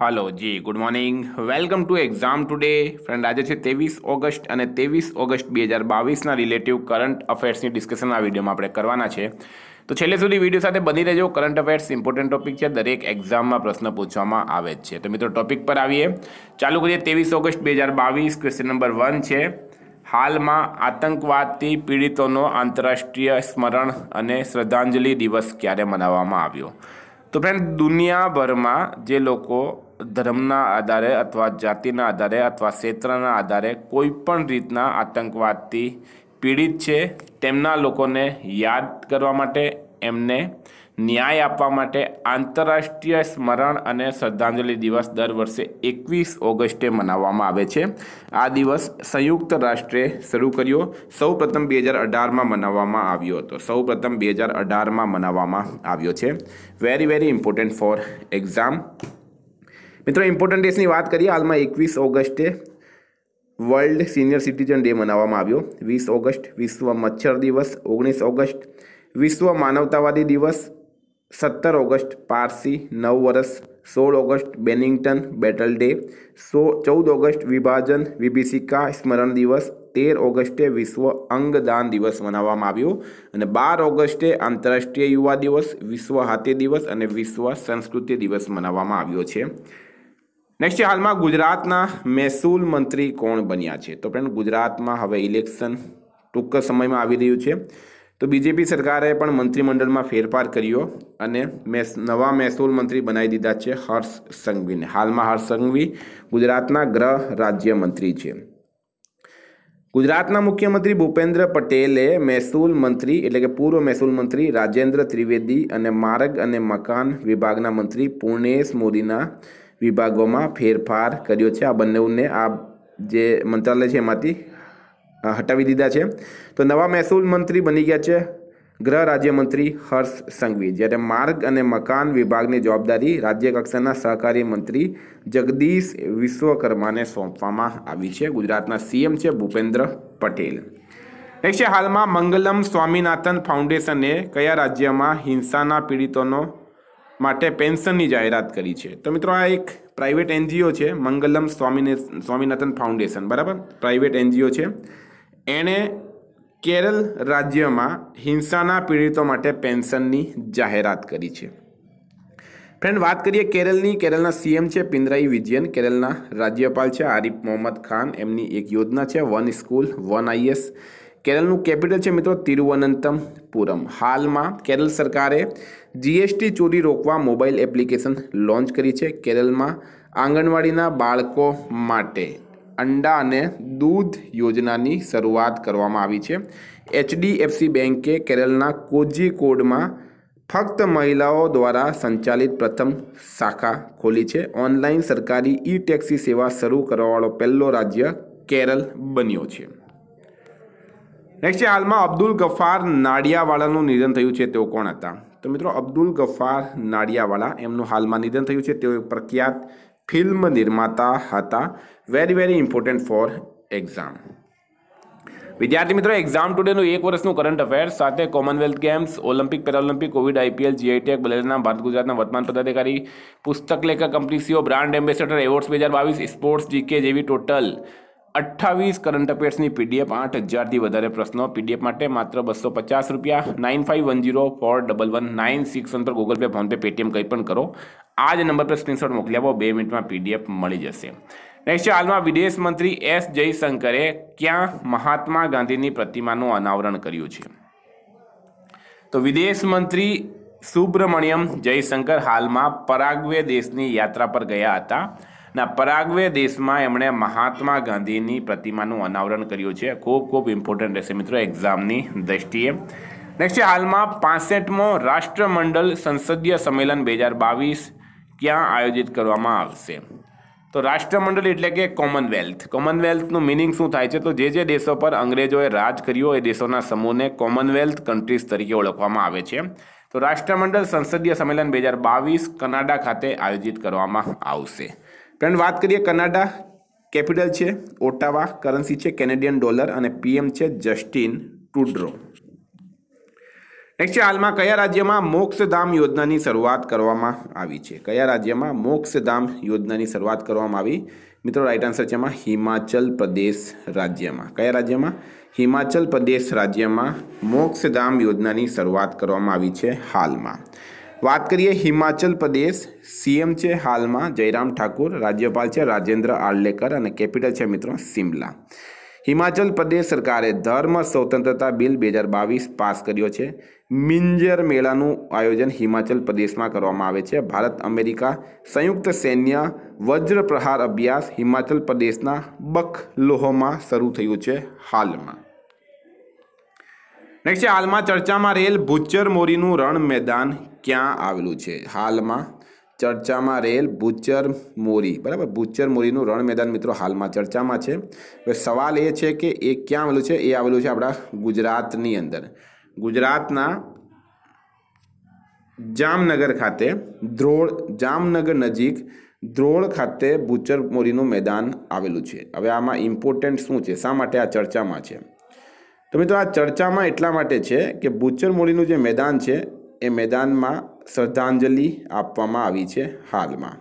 હાલો જી good morning welcome to exam today friend આજે છે ત્રેવીસ ઓગસ્ટ અને ત્રેવીસ ઓગસ્ટ બે હજાર બાવીસના રિલેટિવ કરંટ અફેર્સની ડિસ્કશન આ વિડીયોમાં આપણે કરવાના છે તો છેલ્લે સુધી વિડીયો સાથે બની રહેજો કરંટ અફેર્સ ઇમ્પોર્ટન્ટ ટોપિક છે દરેક એક્ઝામમાં પ્રશ્ન પૂછવામાં આવે જ છે તો મિત્રો ટોપિક પર આવીએ ચાલુ કરીએ ત્રેવીસ ઓગસ્ટ બે હજાર બાવીસ ક્વેશ્ચન નંબર વન છે હાલમાં આતંકવાદથી પીડિતોનો આંતરરાષ્ટ્રીય સ્મરણ અને શ્રદ્ધાંજલિ દિવસ ક્યારે મનાવવામાં આવ્યો તો ફ્રેન્ડ દુનિયાભરમાં જે લોકો ધર્મના આધારે અથવા જાતિના આધારે અથવા ક્ષેત્રના આધારે કોઈ પણ રીતના આતંકવાદથી પીડિત છે તેમના લોકોને યાદ કરવા માટે એમને ન્યાય આપવા માટે આંતરરાષ્ટ્રીય સ્મરણ અને શ્રદ્ધાંજલિ દિવસ દર વર્ષે એકવીસ ઓગસ્ટે મનાવવામાં આવે છે આ દિવસ સંયુક્ત રાષ્ટ્રે શરૂ કર્યો સૌપ્રથમ બે હજાર અઢારમાં મનાવવામાં આવ્યો હતો સૌપ્રથમ બે હજાર અઢારમાં મનાવવામાં આવ્યો છે very very important for exam મિત્રો ઇમ્પોર્ટન્ટ ડેસની વાત કરીએ હાલમાં એકવીસ ઓગસ્ટે વર્લ્ડ સિનિયર સિટીઝન ડે મનાવવામાં આવ્યો વીસ ઓગસ્ટ વિશ્વ મચ્છર દિવસ ઓગણીસ ઓગસ્ટ વિશ્વ માનવતાવાદી દિવસ સત્તર ઓગસ્ટ પારસી નવ વર્ષ સોળ August Bennington battle day so ચૌદ ઓગસ્ટ વિભાજન વિભીષિકા સ્મરણ દિવસ તેર ઓગસ્ટે વિશ્વ અંગદાન દિવસ મનાવવામાં આવ્યો અને બાર ઓગસ્ટે આંતરરાષ્ટ્રીય યુવા દિવસ વિશ્વ હાથે દિવસ અને વિશ્વ સંસ્કૃતિ દિવસ મનાવવામાં આવ્યો છે નેક્સ્ટ હાલમાં ગુજરાતના મહેસૂલ મંત્રી કોણ બન્યા છે તો ફ્રેન્ડ ગુજરાતમાં હવે ઇલેક્શન ટૂંક સમયમાં આવી રહ્યું છે તો બીજેપી સરકારે પણ મંત્રીમંડળમાં ફેરફાર કર્યો અને નવા મહેસૂલ મંત્રી બનાવી દીધા છે હર્ષ સંઘવીને હાલમાં હર્ષ સંઘવી ગુજરાતના રાજ્ય મંત્રી છે ગુજરાતના મુખ્યમંત્રી ભૂપેન્દ્ર પટેલે મહેસૂલ મંત્રી એટલે કે પૂર્વ મહેસૂલ મંત્રી રાજેન્દ્ર ત્રિવેદી અને માર્ગ અને મકાન વિભાગના મંત્રી પૂર્ણેશ મોદીના વિભાગોમાં ફેરફાર કર્યો છે આ બંનેઓને આ જે મંત્રાલય છે એમાંથી હટાવી દીધા છે તો નવા મહેસૂલ મંત્રી બની ગયા છે ગૃહ રાજ્યમંત્રી હર્ષ સંઘવી જ્યારે માર્ગ અને મકાન વિભાગની જવાબદારી રાજ્યકક્ષાના સહકારી મંત્રી જગદીશ વિશ્વકર્માને સોંપવામાં આવી છે ગુજરાતના સીએમ છે ભૂપેન્દ્ર પટેલ નેક્સ્ટ હાલમાં મંગલમ સ્વામિનાથન ફાઉન્ડેશને કયા રાજ્યમાં હિંસાના પીડિતોનો માટે પેન્શનની જાહેરાત કરી છે તો મિત્રો આ એક પ્રાઇવેટ એનજીઓ છે મંગલમ સ્વામીને સ્વામિનાથન ફાઉન્ડેશન બરાબર પ્રાઇવેટ એનજીઓ છે એણે કેરળ રાજ્યમાં હિંસાના પીડિતો માટે પેન્શનની જાહેરાત કરી છે ફ્રેન્ડ વાત કરીએ કેરળની કેરળના સીએમ છે પિંદરાઈ વિજયન કેરળના રાજ્યપાલ છે આરિફ મોહમ્મદ ખાન એમની એક યોજના છે વન સ્કૂલ વન આઈએસ કેરળનું કેપિટલ છે મિત્રો તિરુવનંતમપુરમ હાલમાં કેરળ સરકારે જીએસટી ચોરી રોકવા મોબાઈલ એપ્લિકેશન લોન્ચ કરી છે કેરળમાં આંગણવાડીના બાળકો માટે અંડા અને દૂધ યોજનાની શરૂઆત કરવામાં આવી છે એચડીએફસી બેન્કે કેરળના કોજીકોડમાં ફક્ત મહિલાઓ દ્વારા સંચાલિત પ્રથમ શાખા ખોલી છે ઓનલાઈન સરકારી ઈ ટેક્સી સેવા શરૂ કરવાવાળો પહેલો રાજ્ય કેરળ બન્યો છે નેક્સ્ટ છે હાલમાં અબ્દુલ ગફાર નાડિયાવાળાનું નિધન થયું છે તેઓ કોણ હતા તો મિત્રો અબ્દુલ ગફાર નાડિયાવાળા એમનું હાલમાં નિધન થયું છે તેઓ એક પ્રખ્યાત ફિલ્મ નિર્માતા હતા very very important for exam વિદ્યાર્થી મિત્રો એક્ઝામ ટુડેનું એક વર્ષનું કરંટ અફેર્સ સાથે Commonwealth Games Olympic Paralympic Covid IPL જીઆઈટેક બલેરના ભારત ગુજરાતના વર્તમાન પદાધિકારી પુસ્તક લેખક company CEO brand ambassador awards બે હજાર બાવીસ સ્પોર્ટ્સ જીકે જેવી ટોટલ અઠ્ઠાવીસ કરંટ અફેર્સની પીડીએફ આઠ હજારથી વધારે પ્રશ્નો પીડીએફ માટે માત્ર બસો પચાસ રૂપિયા nine five one zero four double one nine six one પર ગૂગલ પે ફોનપે પેટીએમ કંઈ પણ કરો આ જ નંબર પર સ્ક્રીનશોટ મોકલી આપો બે મિનિટમાં પીડીએફ મળી જશે નેક્સ્ટ છે હાલમાં વિદેશ મંત્રી એસ જયશંકરે ક્યાં મહાત્મા ગાંધીની પ્રતિમાનું અનાવરણ કર્યું છે તો વિદેશ મંત્રી સુબ્રમણ્યમ જયશંકર હાલમાં પરાગ્વે દેશની યાત્રા પર ગયા હતા ના પરાગ્વે દેશમાં એમણે મહાત્મા ગાંધીની પ્રતિમાનું અનાવરણ કર્યું છે ખૂબ ખૂબ ઇમ્પોર્ટન્ટ રહેશે મિત્રો એક્ઝામની દ્રષ્ટિએ નેક્સ્ટ છે હાલમાં પાસઠમો રાષ્ટ્રમંડળ સંસદીય સંમેલન બે હજાર બાવીસ ક્યાં આયોજિત કરવામાં આવશે તો રાષ્ટ્રમંડળ એટલે કે કોમનવેલ્થ કોમનવેલ્થનું મિનિંગ શું થાય છે તો જે જે દેશો પર અંગ્રેજોએ રાજ કર્યો એ દેશોના સમૂહને કોમનવેલ્થ કન્ટ્રીઝ તરીકે ઓળખવામાં આવે છે તો રાષ્ટ્રમંડળ સંસદીય સંમેલન બે હજાર બાવીસ કનાડા ખાતે આયોજિત કરવામાં આવશે ફ્રેન્ડ વાત કરીએ કનાડા કેપિટલ છે ઓટાવા કરન્સી છે કેનેડિયન ડોલર અને પીએમ છે જસ્ટિન ટુડ્રો નેક્સ્ટ છે હાલમાં કયા રાજ્યમાં મોક્ષધામ યોજનાની શરૂઆત કરવામાં આવી છે કયા રાજ્યમાં મોક્ષધામ યોજનાની શરૂઆત કરવામાં આવી મિત્રો રાઈટ આન્સર છે એમાં હિમાચલ પ્રદેશ રાજ્યમાં કયા રાજ્યમાં હિમાચલ પ્રદેશ રાજ્યમાં મોક્ષધામ યોજનાની શરૂઆત કરવામાં આવી છે હાલમાં વાત કરીએ હિમાચલ પ્રદેશ સીએમ છે હાલમાં જયરામ ઠાકુર રાજ્યપાલ છે રાજેન્દ્ર આર્લેકર અને કેપિટલ છે મિત્રો સિમલા હિમાચલ પ્રદેશ સરકારે ધર્મ સ્વતંત્રતા બિલ બે હજાર બાવીસ પાસ કર્યો છે મિંજર મેળાનું આયોજન હિમાચલ પ્રદેશમાં કરવામાં આવે છે ભારત અમેરિકા સંયુક્ત સૈન્ય વજ્ર પ્રહાર અભ્યાસ હિમાચલ પ્રદેશના બખલોહમાં શરૂ થયું છે હાલમાં નેક્સ્ટ છે હાલમાં ચર્ચામાં રહેલ ભૂચર મોરીનું રણ મેદાન ક્યાં આવેલું છે હાલમાં ચર્ચામાં રહેલ ભૂચર મોરી બરાબર ભૂચર મોરીનું રણ મેદાન મિત્રો હાલમાં ચર્ચામાં છે હવે સવાલ એ છે કે એ ક્યાં આવેલું છે એ આવેલું છે આપણા ગુજરાતની અંદર ગુજરાતના જામનગર ખાતે ધ્રોળ જામનગર નજીક ધ્રોળ ખાતે ભૂચર મોરીનું મેદાન આવેલું છે હવે આમાં ઇમ્પોર્ટન્ટ શું છે શા માટે આ ચર્ચામાં છે તો મિત્રો આ ચર્ચામાં એટલા માટે છે કે બુચ્ચર મૂડીનું જે મેદાન છે એ મેદાનમાં શ્રદ્ધાંજલિ આપવામાં આવી છે હાલમાં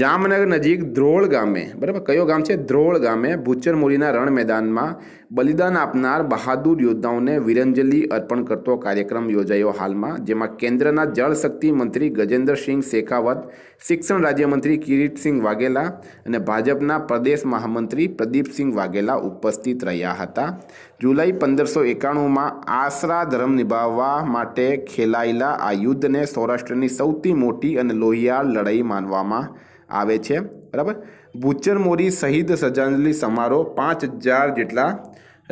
જામનગર નજીક ધ્રોળ ગામે બરાબર કયો ગામ છે ધ્રોળ ગામે બુચ્ચર મૂડીના રણ મેદાનમાં બલિદાન આપનાર બહાદુર યોદ્ધાઓને વિરંજલિ અર્પણ કરતો કાર્યક્રમ યોજાયો હાલમાં જેમાં કેન્દ્રના જળશક્તિ મંત્રી ગજેન્દ્રસિંહ શેખાવત શિક્ષણ રાજ્યમંત્રી કિરીટસિંહ વાઘેલા અને ભાજપના પ્રદેશ મહામંત્રી પ્રદીપસિંહ વાઘેલા ઉપસ્થિત રહ્યા હતા જુલાઈ પંદરસો એકાણુંમાં આશરા ધર્મ નિભાવવા માટે ખેલાયેલા આ યુદ્ધને સૌરાષ્ટ્રની સૌથી મોટી અને લોહિયાળ લડાઈ માનવામાં આવે છે બરાબર બુચ્ચર મોરી શહીદ શ્રદ્ધાંજલિ સમારોહ પાંચ હજાર જેટલા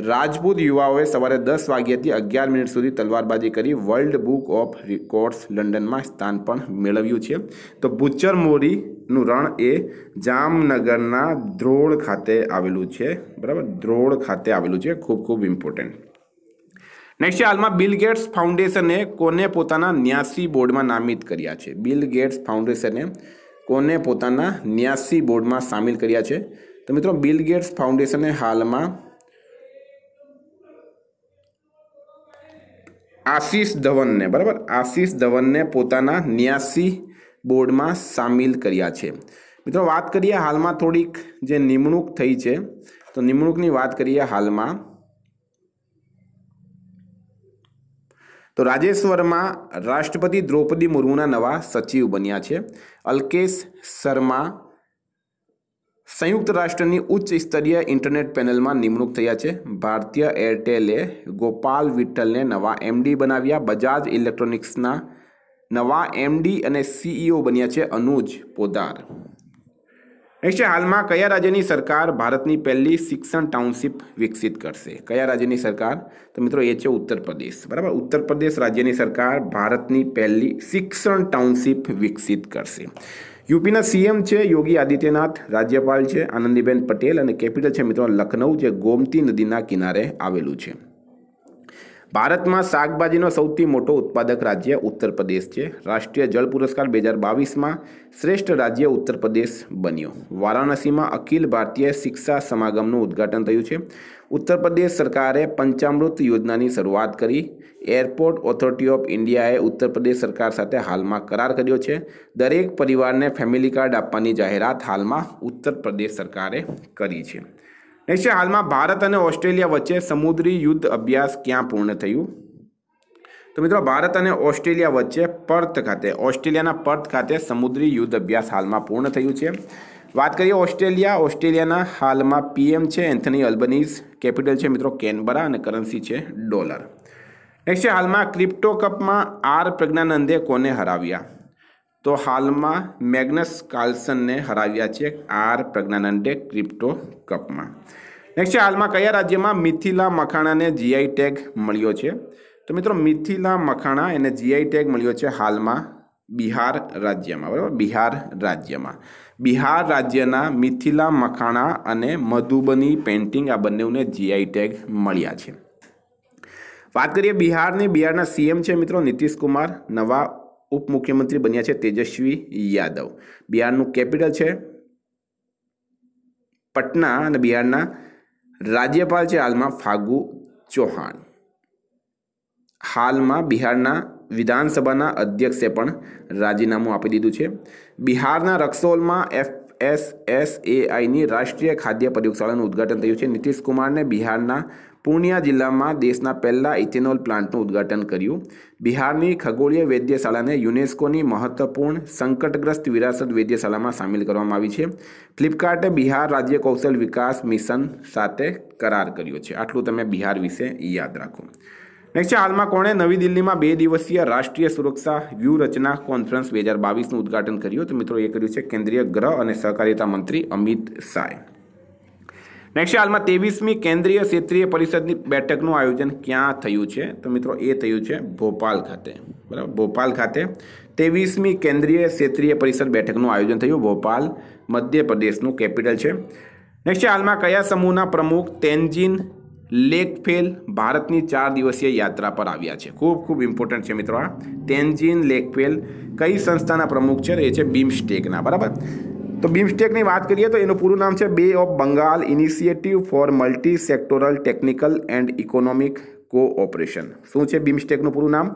રાજપૂત યુવાઓએ સવારે દસ વાગ્યાથી અગિયાર મિનિટ સુધી તલવારબાજી કરી વર્લ્ડ બુક ઓફ રેકોર્ડ્સ લંડનમાં સ્થાન પણ મેળવ્યું છે તો બુચ્ચર મોરીનું રણ એ જામનગરના ધ્રોળ ખાતે આવેલું છે બરાબર ધ્રોળ ખાતે આવેલું છે ખૂબ ખૂબ ઇમ્પોર્ટન્ટ નેક્સ્ટ હાલમાં બિલ ગેટ્સ ફાઉન્ડેશને કોને પોતાના ન્યાસી બોર્ડમાં નામિત કર્યા છે બિલ ગેટ્સ ફાઉન્ડેશને કોને પોતાના ન્યાસી બોર્ડમાં સામેલ કર્યા છે તો મિત્રો બિલ ગેટ્સ ફાઉન્ડેશને હાલમાં આશિષ ધવનને બરાબર આશિષ ધવનને પોતાના ન્યાસી બોર્ડમાં સામેલ કર્યા છે મિત્રો વાત કરીએ હાલમાં થોડીક જે નિમણૂક થઈ છે તો નિમણૂકની વાત કરીએ હાલમાં તો રાજેશ્વરમાં રાષ્ટ્રપતિ દ્રૌપદી મુર્મુના નવા સચિવ બન્યા છે અલ્કેશ શર્મા સંયુક્ત રાષ્ટ્રની ઉચ્ચ સ્તરીય ઇન્ટરનેટ પેનલમાં નિમણૂક થયા છે ભારતીય એરટેલે ગોપાલ વિઠ્ઠલને નવા એમડી બનાવ્યા બજાજ ઇલેક્ટ્રોનિક્સના નવા એમડી અને સીઈઓ બન્યા છે અનુજ પોદાર નેક્સ્ટ હાલમાં કયા રાજ્યની સરકાર ભારતની પહેલી શિક્ષણ ટાઉનશીપ વિકસિત કરશે કયા રાજ્યની સરકાર તો મિત્રો એ છે ઉત્તર પ્રદેશ બરાબર ઉત્તર પ્રદેશ રાજ્યની સરકાર ભારતની પહેલી શિક્ષણ ટાઉનશીપ વિકસિત કરશે યુપીના સીએમ છે યોગી આદિત્યનાથ રાજ્યપાલ છે આનંદીબેન પટેલ અને કેપિટલ છે મિત્રો લખનઉ જે ગોમતી નદીના કિનારે આવેલું છે ભારતમાં શાકભાજીનો સૌથી મોટો ઉત્પાદક રાજ્ય ઉત્તર પ્રદેશ છે રાષ્ટ્રીય જળ પુરસ્કાર બે હજાર બાવીસમાં શ્રેષ્ઠ રાજ્ય ઉત્તર પ્રદેશ બન્યો વારાણસીમાં અખિલ ભારતીય શિક્ષા સમાગમનું ઉદ્ઘાટન થયું છે ઉત્તર પ્રદેશ સરકારે પંચામૃત યોજનાની શરૂઆત કરી એરપોર્ટ ઓથોરિટી ઓફ ઇન્ડિયાએ ઉત્તર પ્રદેશ સરકાર સાથે હાલમાં કરાર કર્યો છે દરેક પરિવારને ફેમિલી કાર્ડ આપવાની જાહેરાત હાલમાં ઉત્તર પ્રદેશ સરકારે કરી છે નેક્સ્ટ હાલમાં ભારત અને ઓસ્ટ્રેલિયા વચ્ચે સમુદ્રી યુદ્ધ અભ્યાસ ક્યાં પૂર્ણ થયું તો મિત્રો ભારત અને ઓસ્ટ્રેલિયા વચ્ચે પર્થ ખાતે ઓસ્ટ્રેલિયાના પર્થ ખાતે સમુદ્રી યુદ્ધ અભ્યાસ હાલમાં પૂર્ણ થયું છે વાત કરીએ ઓસ્ટ્રેલિયા ઓસ્ટ્રેલિયાના હાલમાં પીએમ છે એન્થની અલ્બનીઝ કેપિટલ છે મિત્રો કેનબરા અને કરન્સી છે ડોલર નેક્સ્ટ હાલમાં ક્રિપ્ટો કપમાં આર પ્રજ્ઞાનંદે કોને હરાવ્યા તો હાલમાં મેગ્નસ કાર્લસનને હરાવ્યા છે આર પ્રજ્ઞાનંદે ક્રિપ્ટો કપમાં નેક્સ્ટ છે હાલમાં કયા રાજ્યમાં મિથિલા મખાણાને જીઆઈ ટેગ મળ્યો છે તો મિત્રો મિથિલા મખાણા એને જીઆઈ ટેગ મળ્યો છે હાલમાં બિહાર રાજ્યમાં બરાબર બિહાર રાજ્યમાં બિહાર રાજ્યના મિથિલા મખાણા અને મધુબની પેઇન્ટિંગ આ બંનેને જીઆઈ ટેગ મળ્યા છે વાત કરીએ બિહારની બિહારના સીએમ છે મિત્રો નીતિશ કુમાર નવા ઉપ મુખ્યમંત્રી બન્યા છે તેજસ્વી યાદવ બિહારનું કેપિટલ છે પટના અને બિહારના રાજ્યપાલ છે હાલમાં ફાગુ ચૌહાણ હાલમાં બિહારના વિધાનસભાના અધ્યક્ષે પણ રાજીનામું આપી દીધું છે બિહારના રક્સોલમાં એફ એસ એસ એઆઈની રાષ્ટ્રીય ખાદ્ય પ્રયોગશાળાનું ઉદ્ઘાટન થયું છે નીતિશ કુમારને બિહારના પૂર્ણિયા જિલ્લામાં દેશના પહેલા ઇથેનોલ પ્લાન્ટનું ઉદ્ઘાટન કર્યું બિહારની ખગોળીય વૈદ્યશાળાને યુનેસ્કોની મહત્વપૂર્ણ સંકટગ્રસ્ત વિરાસત વૈદ્યશાળામાં સામેલ કરવામાં આવી છે ફ્લિપકાર્ટે બિહાર રાજ્ય કૌશલ વિકાસ મિશન સાથે કરાર કર્યો છે આટલું તમે બિહાર વિશે યાદ રાખો નેક્સ્ટ છે હાલમાં કોણે નવી દિલ્હીમાં બે દિવસીય રાષ્ટ્રીય સુરક્ષા વ્યૂહરચના કોન્ફરન્સ બે હજાર બાવીસનું ઉદ્ઘાટન કર્યું તો મિત્રો એ કર્યું છે કેન્દ્રીય ગ્રહ અને સહકારિતા મંત્રી અમિત શાહે નેક્સ્ટ હાલમાં ત્રેવીસમી કેન્દ્રીય ક્ષેત્રીય પરિષદની બેઠકનું આયોજન ક્યાં થયું છે તો મિત્રો એ થયું છે ભોપાલ ખાતે બરાબર ભોપાલ ખાતે ત્રેવીસમી કેન્દ્રીય ક્ષેત્રીય પરિષદ બેઠકનું આયોજન થયું ભોપાલ મધ્યપ્રદેશનું કેપિટલ છે નેક્સ્ટ હાલમાં કયા સમૂહના પ્રમુખ તેનજીન લેકફેલ ભારતની ચાર દિવસીય યાત્રા પર આવ્યા છે ખૂબ ખૂબ ઇમ્પોર્ટન્ટ છે મિત્રો આ તેનજીન લેકફેલ કઈ સંસ્થાના પ્રમુખ છે એ છે બીમસ્ટેકના બરાબર તો બિમસ્ટેકની વાત કરીએ તો એનું પૂરું નામ છે bay of Bengal initiative for multi sectoral technical and economic cooperation શું છે બિમસ્ટેકનું પૂરું નામ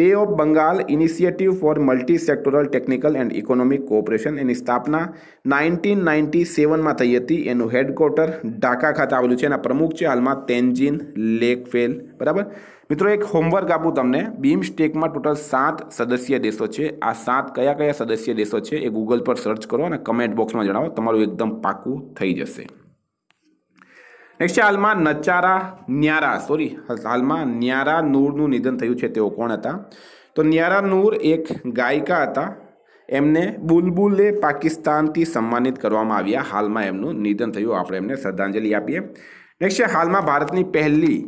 bay of Bengal initiative for multi sectoral technical and economic cooperation એની સ્થાપના નાઇન્ટીન નાઇન્ટી સેવનમાં થઈ હતી એનું હેડક્વાર્ટર ઢાકા ખાતે આવેલું છે એના પ્રમુખ છે હાલમાં તેનજીન લેકફેલ બરાબર મિત્રો એક હોમવર્ક આપું તમને બીમસ્ટેકમાં ટોટલ સાત સદસ્ય દેશો છે આ સાત કયા કયા સદસ્ય દેશો છે એ ગૂગલ પર સર્ચ કરો અને કમેન્ટ બોક્સમાં જણાવો તમારું એકદમ પાકું થઈ જશે નેક્સ્ટ છે હાલમાં નચારા ન્યારા સોરી હાલમાં ન્યારા નૂરનું નિધન થયું છે તેઓ કોણ હતા તો ન્યારા નૂર એક ગાયિકા હતા એમને બુલબુલે પાકિસ્તાનથી સન્માનિત કરવામાં આવ્યા હાલમાં એમનું નિધન થયું આપણે એમને શ્રદ્ધાંજલિ આપીએ નેક્સ્ટ છે હાલમાં ભારતની પહેલી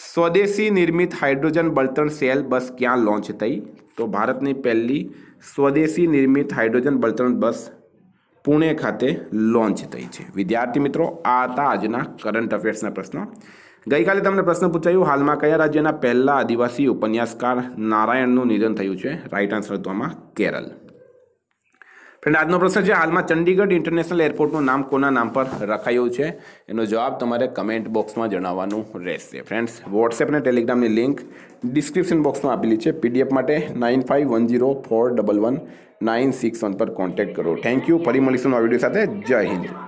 સ્વદેશી નિર્મિત હાઇડ્રોજન બળતણ સેલ બસ ક્યાં લોન્ચ થઈ તો ભારતની પહેલી સ્વદેશી નિર્મિત હાઇડ્રોજન બળતણ બસ પુણે ખાતે લોન્ચ થઈ છે વિદ્યાર્થી મિત્રો આ હતા આજના કરંટ અફેર્સના પ્રશ્નો ગઈકાલે તમને પ્રશ્ન પૂછાયું હાલમાં કયા રાજ્યના પહેલા આદિવાસી ઉપન્યાસકાર નારાયણનું નિધન થયું છે રાઇટ આન્સર હતો આમાં કેરળ ફ્રેન્ડ આજનો પ્રશ્ન છે હાલમાં ચંડીગઢ ઇન્ટરનેશનલ એરપોર્ટનું નામ કોના નામ પર રખાયું છે એનો જવાબ તમારે કમેન્ટ બોક્સમાં જણાવવાનું રહેશે ફ્રેન્ડ્સ વોટ્સએપ અને ટેલિગ્રામની લિંક ડિસ્ક્રિપ્શન બોક્સમાં આપેલી છે પીડીએફ માટે nine five one zero four double one nine six one પર કોન્ટેક્ટ કરો થેન્ક યુ ફરી મળીશું નવા વિડીયો સાથે જય હિન્દ